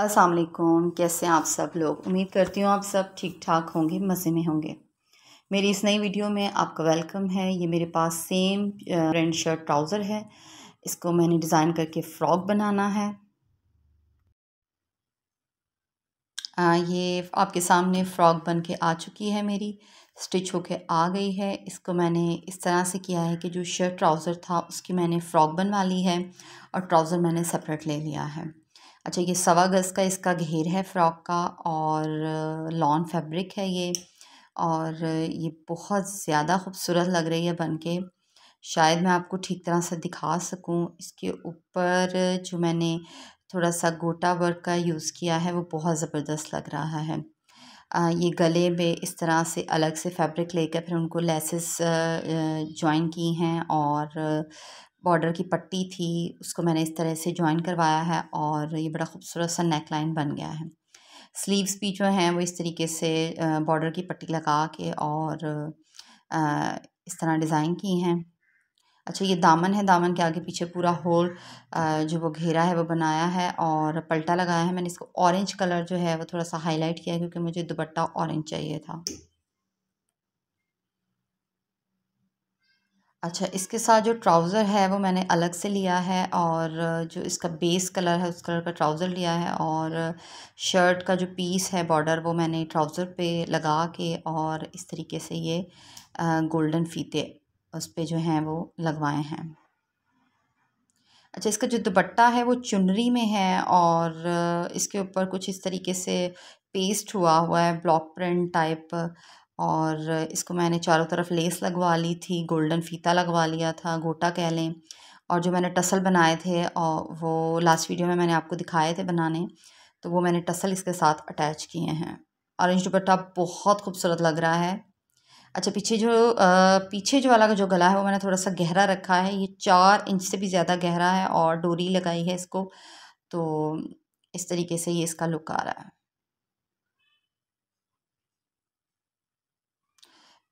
अस्सलाम वालेकुम कैसे हैं आप सब लोग उम्मीद करती हूँ आप सब ठीक ठाक होंगे मज़े में होंगे मेरी इस नई वीडियो में आपका वेलकम है ये मेरे पास सेम रेंड शर्ट ट्राउज़र है इसको मैंने डिज़ाइन करके फ़्रॉक बनाना है आ, ये आपके सामने फ़्रॉक बन के आ चुकी है मेरी स्टिच होके आ गई है इसको मैंने इस तरह से किया है कि जो शर्ट ट्राउज़र था उसकी मैंने फ़्रॉक बनवा ली है और ट्राउज़र मैंने सेपरेट ले लिया है अच्छा ये सवा गज़ का इसका घेर है फ़्रॉक का और लॉन फैब्रिक है ये और ये बहुत ज़्यादा खूबसूरत लग रही है बन के शायद मैं आपको ठीक तरह से दिखा सकूं इसके ऊपर जो मैंने थोड़ा सा गोटा वर्क का यूज़ किया है वो बहुत ज़बरदस्त लग रहा है ये गले में इस तरह से अलग से फैब्रिक लेकर फिर उनको लेसेस जॉइन की हैं और बॉर्डर की पट्टी थी उसको मैंने इस तरह से ज्वाइन करवाया है और ये बड़ा खूबसूरत सा नेक लाइन बन गया है स्लीव्स भी जो हैं वो इस तरीके से बॉर्डर की पट्टी लगा के और इस तरह डिज़ाइन की हैं अच्छा ये दामन है दामन के आगे पीछे पूरा होल जो वो घेरा है वो बनाया है और पलटा लगाया है मैंने इसको ऑरेंज कलर जो है वो थोड़ा सा हाईलाइट किया है क्योंकि मुझे दुपट्टा ऑरेंज चाहिए था अच्छा इसके साथ जो ट्राउज़र है वो मैंने अलग से लिया है और जो इसका बेस कलर है उस कलर का ट्राउज़र लिया है और शर्ट का जो पीस है बॉर्डर वो मैंने ट्राउज़र पे लगा के और इस तरीके से ये गोल्डन फीते उस पर जो हैं वो लगवाए हैं अच्छा इसका जो दुपट्टा है वो चुनरी में है और इसके ऊपर कुछ इस तरीके से पेस्ट हुआ हुआ है ब्लॉक प्रिंट टाइप और इसको मैंने चारों तरफ लेस लगवा ली थी गोल्डन फ़ीता लगवा लिया था गोटा कह लें और जो मैंने टसल बनाए थे और वो लास्ट वीडियो में मैंने आपको दिखाए थे बनाने तो वो मैंने टसल इसके साथ अटैच किए हैं ऑरेंज दुपट्टा बहुत खूबसूरत लग रहा है अच्छा पीछे जो आ, पीछे जो वाला का जो गला है वो मैंने थोड़ा सा गहरा रखा है ये चार इंच से भी ज़्यादा गहरा है और डोरी लगाई है इसको तो इस तरीके से ये इसका लुक आ रहा है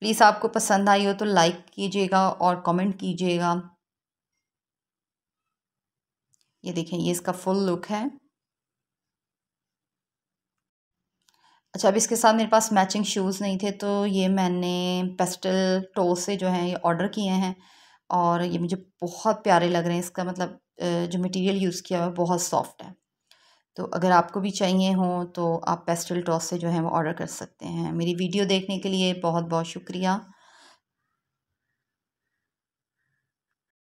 प्लीज़ आपको पसंद आई हो तो लाइक कीजिएगा और कमेंट कीजिएगा ये देखें ये इसका फुल लुक है अच्छा अब इसके साथ मेरे पास मैचिंग शूज़ नहीं थे तो ये मैंने पेस्टल टो से जो है ये ऑर्डर किए हैं और ये मुझे बहुत प्यारे लग रहे हैं इसका मतलब जो मटेरियल यूज़ किया हुआ है बहुत सॉफ्ट है तो अगर आपको भी चाहिए हो तो आप पेस्टल टॉस से जो है वो ऑर्डर कर सकते हैं मेरी वीडियो देखने के लिए बहुत बहुत शुक्रिया